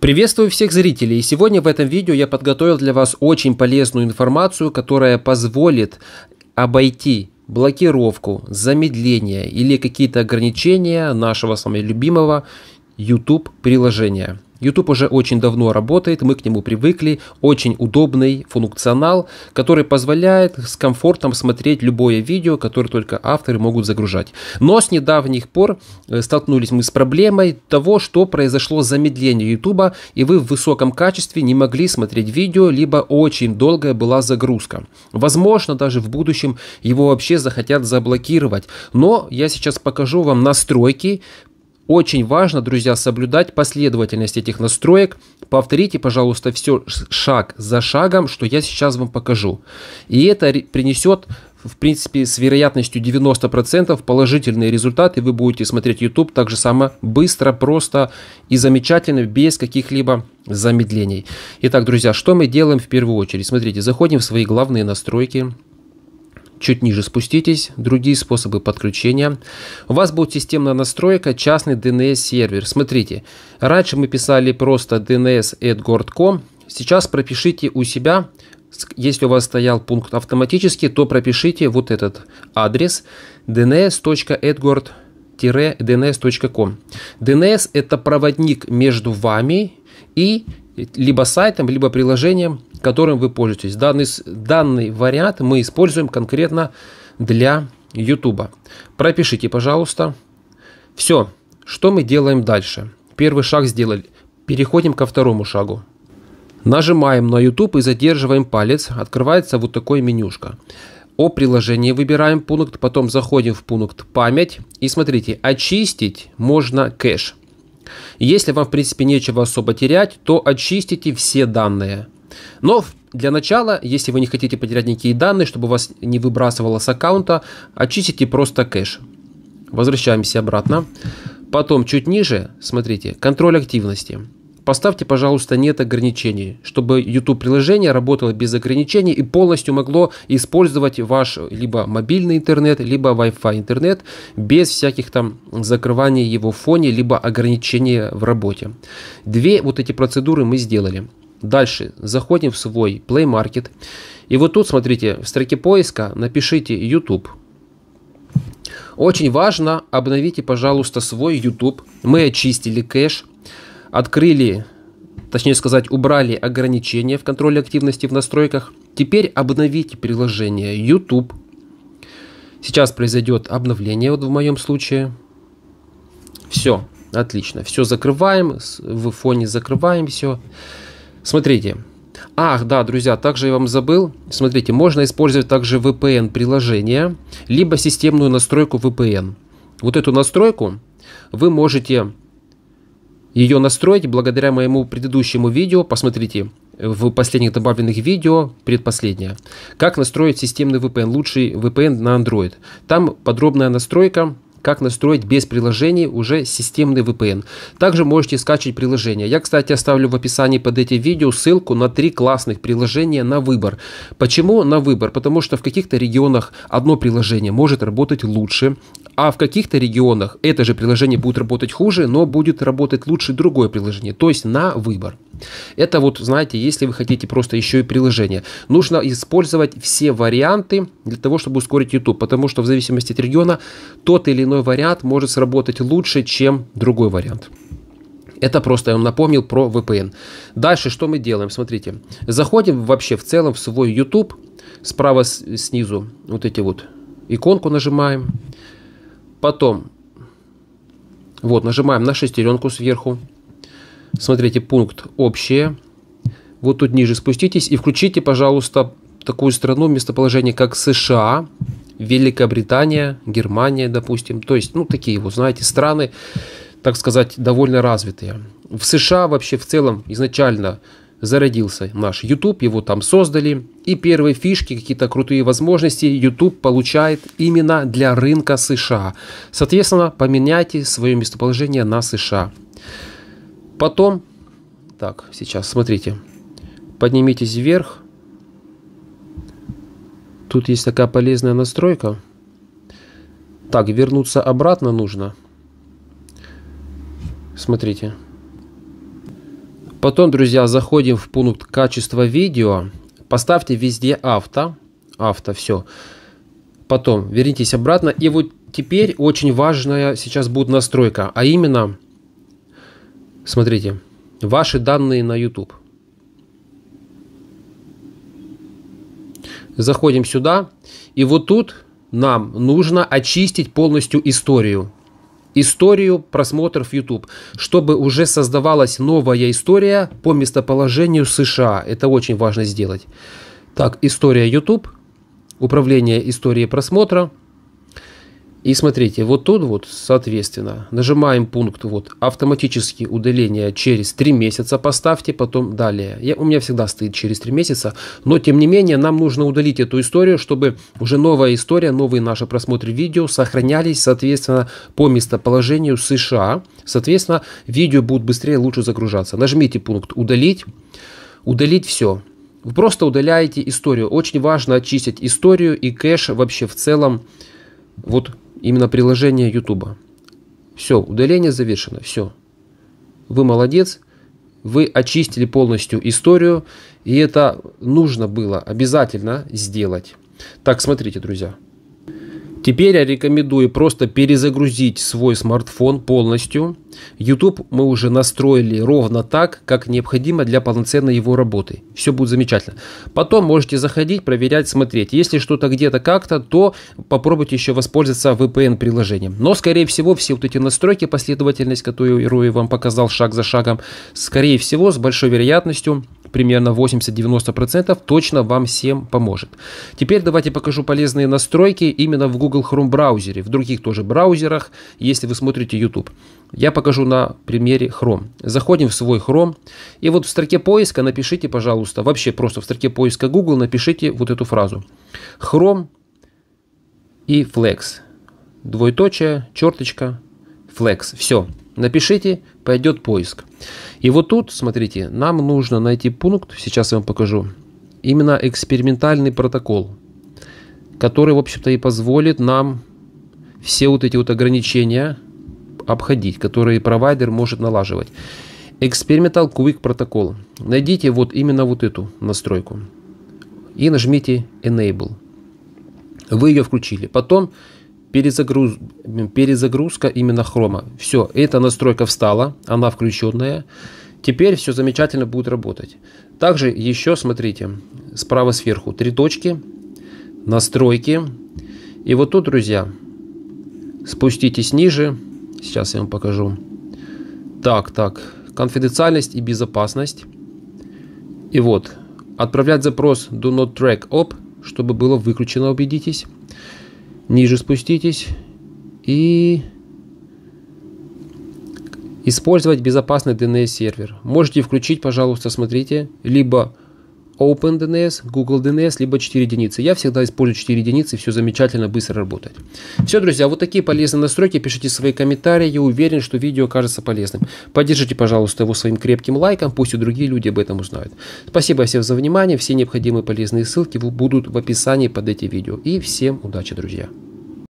Приветствую всех зрителей! Сегодня в этом видео я подготовил для вас очень полезную информацию, которая позволит обойти блокировку, замедление или какие-то ограничения нашего с любимого YouTube приложения. YouTube уже очень давно работает, мы к нему привыкли, очень удобный функционал, который позволяет с комфортом смотреть любое видео, которое только авторы могут загружать. Но с недавних пор э, столкнулись мы с проблемой того, что произошло замедление YouTube, и вы в высоком качестве не могли смотреть видео, либо очень долгая была загрузка. Возможно, даже в будущем его вообще захотят заблокировать. Но я сейчас покажу вам настройки, очень важно, друзья, соблюдать последовательность этих настроек. Повторите, пожалуйста, все шаг за шагом, что я сейчас вам покажу. И это принесет в принципе, с вероятностью 90% положительные результаты. Вы будете смотреть YouTube так же само быстро, просто и замечательно, без каких-либо замедлений. Итак, друзья, что мы делаем в первую очередь? Смотрите, заходим в свои главные настройки, Чуть ниже спуститесь, другие способы подключения. У вас будет системная настройка, частный DNS-сервер. Смотрите, раньше мы писали просто DNS Сейчас пропишите у себя, если у вас стоял пункт автоматически, то пропишите вот этот адрес dns.edgord.com dns.com. DNS – это проводник между вами и либо сайтом, либо приложением, которым вы пользуетесь. Данный, данный вариант мы используем конкретно для YouTube. Пропишите, пожалуйста. Все, что мы делаем дальше? Первый шаг сделали. Переходим ко второму шагу. Нажимаем на YouTube и задерживаем палец. Открывается вот такое менюшка. О приложении выбираем пункт, потом заходим в пункт «Память». И смотрите, очистить можно кэш. Если вам, в принципе, нечего особо терять, то очистите все данные. Но для начала, если вы не хотите потерять никакие данные, чтобы вас не выбрасывало с аккаунта, очистите просто кэш. Возвращаемся обратно. Потом чуть ниже, смотрите, контроль активности. Поставьте, пожалуйста, нет ограничений, чтобы YouTube-приложение работало без ограничений и полностью могло использовать ваш либо мобильный интернет, либо Wi-Fi интернет без всяких там закрываний его в фоне, либо ограничения в работе. Две вот эти процедуры мы сделали. Дальше заходим в свой Play Market. И вот тут, смотрите, в строке поиска напишите YouTube. Очень важно, обновите, пожалуйста, свой YouTube. Мы очистили кэш открыли, точнее сказать, убрали ограничения в контроле активности в настройках. Теперь обновите приложение YouTube. Сейчас произойдет обновление вот в моем случае. Все, отлично. Все закрываем, в фоне закрываем все. Смотрите. Ах, да, друзья, также я вам забыл. Смотрите, можно использовать также VPN приложение, либо системную настройку VPN. Вот эту настройку вы можете ее настроить благодаря моему предыдущему видео. Посмотрите, в последних добавленных видео, предпоследнее. Как настроить системный VPN, лучший VPN на Android. Там подробная настройка как настроить без приложений уже системный VPN. Также можете скачать приложение. Я, кстати, оставлю в описании под этим видео ссылку на три классных приложения на выбор. Почему на выбор? Потому что в каких-то регионах одно приложение может работать лучше, а в каких-то регионах это же приложение будет работать хуже, но будет работать лучше другое приложение. То есть на выбор. Это вот, знаете, если вы хотите просто еще и приложение. Нужно использовать все варианты для того, чтобы ускорить YouTube, потому что в зависимости от региона тот или иной вариант может сработать лучше, чем другой вариант. Это просто я вам напомнил про VPN. Дальше что мы делаем? Смотрите, заходим вообще в целом в свой YouTube. Справа снизу вот эти вот иконку нажимаем. Потом вот нажимаем на шестеренку сверху. Смотрите, пункт «Общее». Вот тут ниже спуститесь и включите, пожалуйста, такую страну местоположение, как США, Великобритания, Германия, допустим. То есть, ну, такие вот, знаете, страны, так сказать, довольно развитые. В США вообще в целом изначально зародился наш YouTube, его там создали. И первые фишки, какие-то крутые возможности YouTube получает именно для рынка США. Соответственно, поменяйте свое местоположение на США. Потом, так, сейчас, смотрите, поднимитесь вверх. Тут есть такая полезная настройка. Так, вернуться обратно нужно. Смотрите. Потом, друзья, заходим в пункт качества видео. Поставьте везде авто. Авто, все. Потом вернитесь обратно. И вот теперь очень важная сейчас будет настройка. А именно Смотрите, ваши данные на YouTube. Заходим сюда, и вот тут нам нужно очистить полностью историю. Историю просмотров YouTube, чтобы уже создавалась новая история по местоположению США. Это очень важно сделать. Так, история YouTube, управление историей просмотра – и смотрите, вот тут вот, соответственно, нажимаем пункт вот автоматические удаления через 3 месяца поставьте, потом далее. Я, у меня всегда стоит через 3 месяца, но тем не менее нам нужно удалить эту историю, чтобы уже новая история, новые наши просмотры видео сохранялись, соответственно, по местоположению США. Соответственно, видео будут быстрее, лучше загружаться. Нажмите пункт удалить, удалить все. Вы просто удаляете историю. Очень важно очистить историю и кэш вообще в целом вот Именно приложение YouTube. Все, удаление завершено, все. Вы молодец, вы очистили полностью историю, и это нужно было обязательно сделать. Так, смотрите, друзья. Теперь я рекомендую просто перезагрузить свой смартфон полностью. YouTube мы уже настроили ровно так, как необходимо для полноценной его работы. Все будет замечательно. Потом можете заходить, проверять, смотреть. Если что-то где-то как-то, то попробуйте еще воспользоваться VPN-приложением. Но, скорее всего, все вот эти настройки, последовательность, которую я вам показал шаг за шагом, скорее всего, с большой вероятностью примерно 80-90% точно вам всем поможет. Теперь давайте покажу полезные настройки именно в Google Chrome браузере, в других тоже браузерах, если вы смотрите YouTube. Я покажу на примере Chrome. Заходим в свой Chrome и вот в строке поиска напишите, пожалуйста, вообще просто в строке поиска Google напишите вот эту фразу. Chrome и Flex. Двоеточие, черточка, Flex. Все. Напишите, пойдет поиск. И вот тут, смотрите, нам нужно найти пункт, сейчас я вам покажу, именно экспериментальный протокол, который, в общем-то, и позволит нам все вот эти вот ограничения обходить, которые провайдер может налаживать. Experimental Quick протокол. Найдите вот именно вот эту настройку и нажмите Enable. Вы ее включили. Потом перезагруз... перезагрузка именно хрома. Все, эта настройка встала, она включенная. Теперь все замечательно будет работать. Также еще, смотрите, справа сверху три точки, настройки. И вот тут, друзья, спуститесь ниже. Сейчас я вам покажу. Так, так, конфиденциальность и безопасность. И вот, отправлять запрос do not track Up, чтобы было выключено, убедитесь. Ниже спуститесь и использовать безопасный DNS-сервер. Можете включить, пожалуйста, смотрите, либо OpenDNS, Google DNS, либо 4 единицы. Я всегда использую 4 единицы, все замечательно, быстро работает. Все, друзья, вот такие полезные настройки. Пишите свои комментарии, я уверен, что видео окажется полезным. Поддержите, пожалуйста, его своим крепким лайком, пусть и другие люди об этом узнают. Спасибо всем за внимание, все необходимые полезные ссылки будут в описании под эти видео. И всем удачи, друзья!